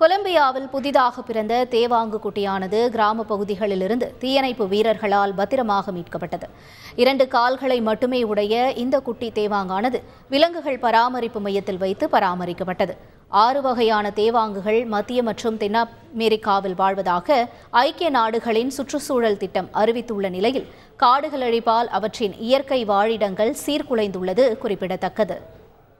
கொலம்பியாவில் புதிதாக பிறந்த தேவாங்கு குட்டியானது கிராம பகுதிகளிலிருந்து தீயணைப்பு வீரர்களால் பத்திரமாக மீட்கப்பட்டது இரண்டு கால்களை மட்டுமே உடைய இந்த குட்டி தேவாங்கானது விலங்குகள் பராமரிப்பு மையத்தில் வைத்து பராமரிக்கப்பட்டது ஆறு வகையான தேவாங்குகள் மத்திய மற்றும் தென்னமெரிக்காவில் வாழ்வதாக ஐக்கிய நாடுகளின் சுற்றுச்சூழல் திட்டம் அறிவித்துள்ள நிலையில் காடுகள் அழிப்பால் அவற்றின் இயற்கை வாழிடங்கள் சீர்குலைந்துள்ளது குறிப்பிடத்தக்கது